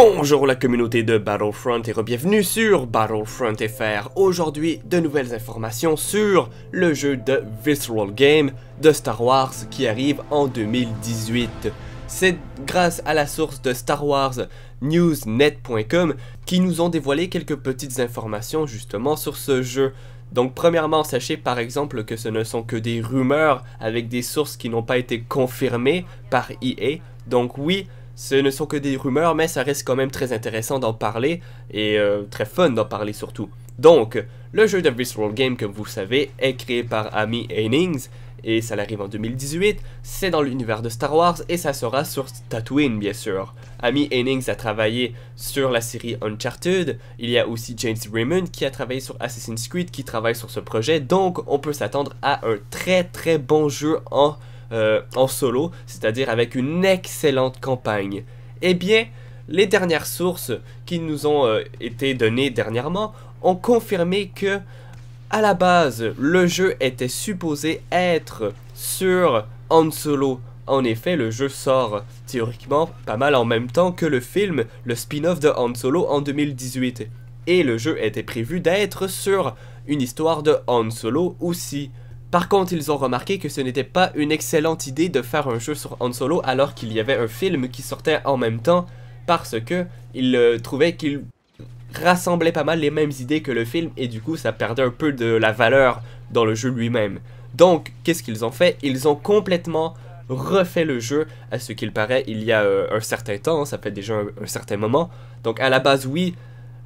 Bonjour la communauté de Battlefront et bienvenue sur Battlefront FR. Aujourd'hui, de nouvelles informations sur le jeu de Visceral Game de Star Wars qui arrive en 2018. C'est grâce à la source de Star Wars newsnet.com qui nous ont dévoilé quelques petites informations justement sur ce jeu. Donc premièrement, sachez par exemple que ce ne sont que des rumeurs avec des sources qui n'ont pas été confirmées par EA. Donc oui, ce ne sont que des rumeurs, mais ça reste quand même très intéressant d'en parler et euh, très fun d'en parler surtout. Donc, le jeu de Visceral Game, comme vous savez, est créé par Amy Hennings et ça arrive en 2018. C'est dans l'univers de Star Wars et ça sera sur Tatooine, bien sûr. Amy Hennings a travaillé sur la série Uncharted. Il y a aussi James Raymond qui a travaillé sur Assassin's Creed, qui travaille sur ce projet. Donc, on peut s'attendre à un très très bon jeu en euh, en solo, c'est-à-dire avec une excellente campagne. Eh bien, les dernières sources qui nous ont euh, été données dernièrement ont confirmé que, à la base, le jeu était supposé être sur Han Solo. En effet, le jeu sort théoriquement pas mal en même temps que le film, le spin-off de Han Solo en 2018. Et le jeu était prévu d'être sur une histoire de Han Solo aussi. Par contre, ils ont remarqué que ce n'était pas une excellente idée de faire un jeu sur Han Solo alors qu'il y avait un film qui sortait en même temps parce que ils euh, trouvaient qu'il rassemblait pas mal les mêmes idées que le film et du coup ça perdait un peu de la valeur dans le jeu lui-même. Donc, qu'est-ce qu'ils ont fait Ils ont complètement refait le jeu à ce qu'il paraît il y a euh, un certain temps, ça fait déjà un, un, certain moment. Donc à la base oui,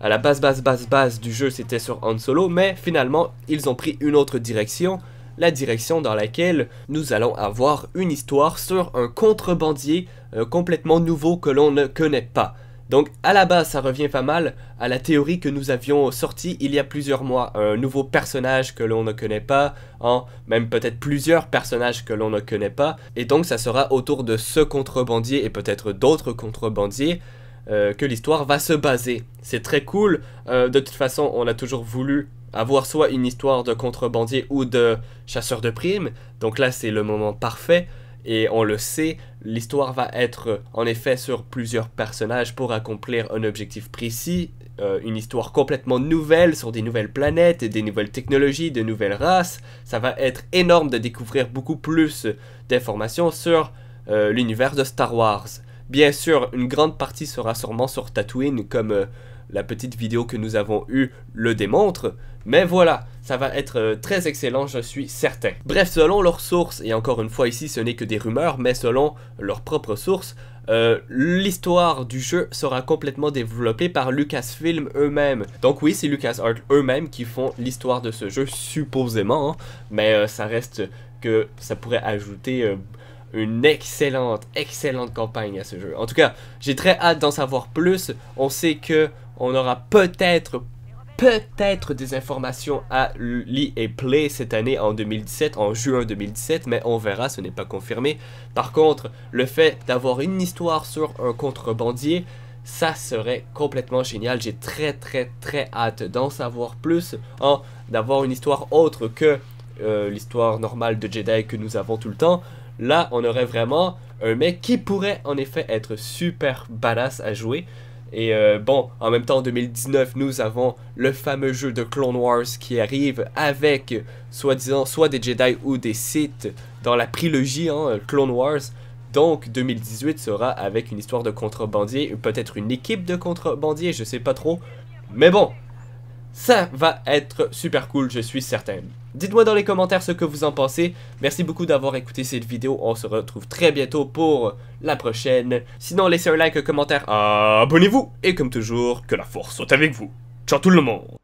à la base base base base du jeu c'était sur Han Solo, mais finalement ils ont pris une autre direction la direction dans laquelle nous allons avoir une histoire sur un contrebandier euh, complètement nouveau que l'on ne connaît pas. Donc à la base, ça revient pas mal à la théorie que nous avions sortie il y a plusieurs mois. Un nouveau personnage que l'on ne connaît pas, en même peut-être plusieurs personnages que l'on ne connaît pas. Et donc ça sera autour de ce contrebandier et peut-être d'autres contrebandiers euh, que l'histoire va se baser. C'est très cool. Euh, de toute façon, on a toujours voulu avoir soit une histoire de contrebandier ou de chasseur de primes. Donc là, c'est le moment parfait. Et on le sait, l'histoire va être en effet sur plusieurs personnages pour accomplir un objectif précis, euh, une histoire complètement nouvelle sur des nouvelles planètes, des nouvelles technologies, de nouvelles races. Ça va être énorme de découvrir beaucoup plus d'informations sur euh, l'univers de Star Wars. Bien sûr, une grande partie sera sûrement sur Tatooine comme... Euh, la petite vidéo que nous avons eue le démontre. Mais voilà, ça va être euh, très excellent, je suis certain. Bref, selon leurs sources, et encore une fois ici ce n'est que des rumeurs, mais selon leurs propres sources, euh, l'histoire du jeu sera complètement développée par Lucasfilm eux-mêmes. Donc oui, c'est LucasArts eux-mêmes qui font l'histoire de ce jeu, supposément, hein. mais euh, ça reste que ça pourrait ajouter une excellente, excellente campagne à ce jeu. En tout cas, j'ai très hâte d'en savoir plus. On sait que on aura peut-être, peut-être des informations à lire et Play cette année en 2017, en juin 2017, mais on verra, ce n'est pas confirmé. Par contre, le fait d'avoir une histoire sur un contrebandier, ça serait complètement génial. J'ai très très très hâte d'en savoir plus, d'avoir une histoire autre que euh, l'histoire normale de Jedi que nous avons tout le temps. Là, on aurait vraiment un mec qui pourrait en effet être super badass à jouer. Et euh, bon, en même temps, en 2019, nous avons le fameux jeu de Clone Wars qui arrive avec, soi-disant, soit des Jedi ou des Sith dans la trilogie hein, Clone Wars. Donc 2018 sera avec une histoire de contrebandier, peut-être une équipe de contrebandiers, je sais pas trop. Mais bon, ça va être super cool, je suis certain. Dites-moi dans les commentaires ce que vous en pensez. Merci beaucoup d'avoir écouté cette vidéo. On se retrouve très bientôt pour la prochaine. Sinon, laissez un like, un commentaire, abonnez-vous. Et comme toujours, que la force soit avec vous. Ciao tout le monde